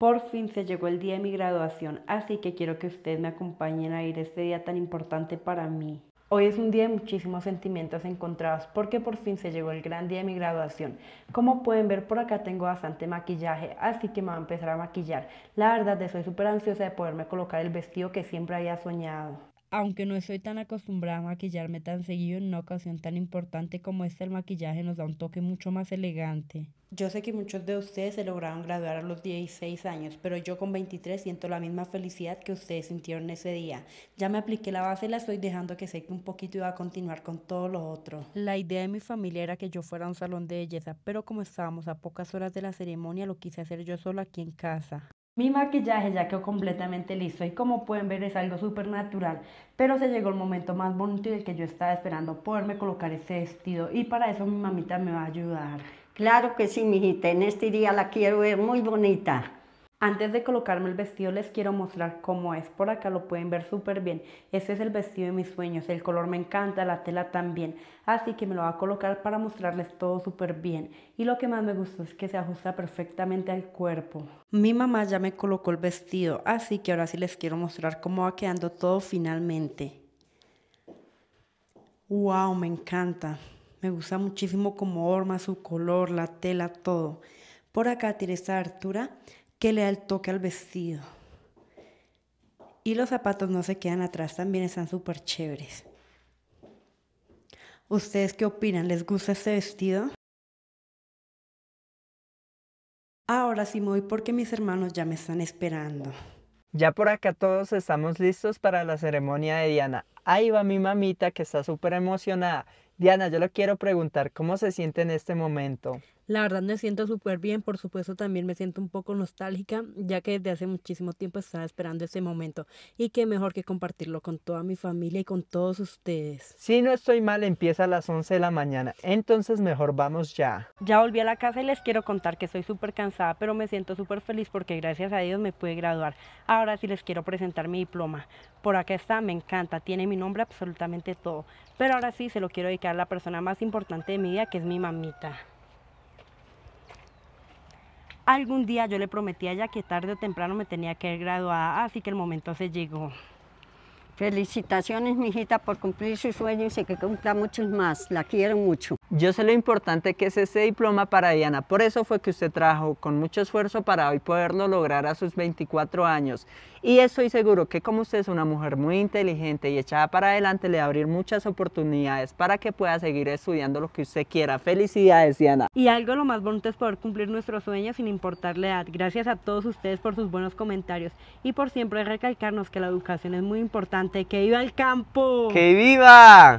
Por fin se llegó el día de mi graduación, así que quiero que ustedes me acompañen a ir este día tan importante para mí. Hoy es un día de muchísimos sentimientos encontrados porque por fin se llegó el gran día de mi graduación. Como pueden ver por acá tengo bastante maquillaje, así que me voy a empezar a maquillar. La verdad soy súper ansiosa de poderme colocar el vestido que siempre había soñado. Aunque no estoy tan acostumbrada a maquillarme tan seguido en una ocasión tan importante como esta, el maquillaje nos da un toque mucho más elegante. Yo sé que muchos de ustedes se lograron graduar a los 16 años, pero yo con 23 siento la misma felicidad que ustedes sintieron ese día. Ya me apliqué la base y la estoy dejando que seque un poquito y va a continuar con todo lo otro. La idea de mi familia era que yo fuera a un salón de belleza, pero como estábamos a pocas horas de la ceremonia, lo quise hacer yo solo aquí en casa. Mi maquillaje ya quedó completamente listo y como pueden ver es algo súper natural, pero se llegó el momento más bonito y el que yo estaba esperando poderme colocar ese vestido y para eso mi mamita me va a ayudar. Claro que sí, mijita, en este día la quiero ver muy bonita. Antes de colocarme el vestido les quiero mostrar cómo es. Por acá lo pueden ver súper bien. Este es el vestido de mis sueños. El color me encanta, la tela también. Así que me lo voy a colocar para mostrarles todo súper bien. Y lo que más me gustó es que se ajusta perfectamente al cuerpo. Mi mamá ya me colocó el vestido. Así que ahora sí les quiero mostrar cómo va quedando todo finalmente. ¡Wow! Me encanta. Me gusta muchísimo como horma, su color, la tela, todo por acá tiene esta Artura que le da el toque al vestido. Y los zapatos no se quedan atrás, también están súper chéveres. ¿Ustedes qué opinan? ¿Les gusta este vestido? Ahora sí me voy porque mis hermanos ya me están esperando. Ya por acá todos estamos listos para la ceremonia de Diana. Ahí va mi mamita que está súper emocionada. Diana, yo le quiero preguntar cómo se siente en este momento. La verdad me siento súper bien, por supuesto también me siento un poco nostálgica, ya que desde hace muchísimo tiempo estaba esperando ese momento y qué mejor que compartirlo con toda mi familia y con todos ustedes. Si no estoy mal, empieza a las 11 de la mañana, entonces mejor vamos ya. Ya volví a la casa y les quiero contar que estoy súper cansada, pero me siento súper feliz porque gracias a Dios me pude graduar. Ahora sí les quiero presentar mi diploma. Por acá está, me encanta, tiene mi nombre absolutamente todo. Pero ahora sí se lo quiero dedicar a la persona más importante de mi vida, que es mi mamita algún día yo le prometí a ella que tarde o temprano me tenía que graduar, así que el momento se llegó. Felicitaciones, mijita, por cumplir su sueño y sé que cumpla muchos más. La quiero mucho. Yo sé lo importante que es ese diploma para Diana. Por eso fue que usted trabajó con mucho esfuerzo para hoy poderlo lograr a sus 24 años. Y estoy seguro que como usted es una mujer muy inteligente y echada para adelante, le va a abrir muchas oportunidades para que pueda seguir estudiando lo que usted quiera. Felicidades, Diana. Y algo lo más bonito es poder cumplir nuestros sueños sin importar la edad. Gracias a todos ustedes por sus buenos comentarios y por siempre recalcarnos que la educación es muy importante que viva el campo. ¡Que viva!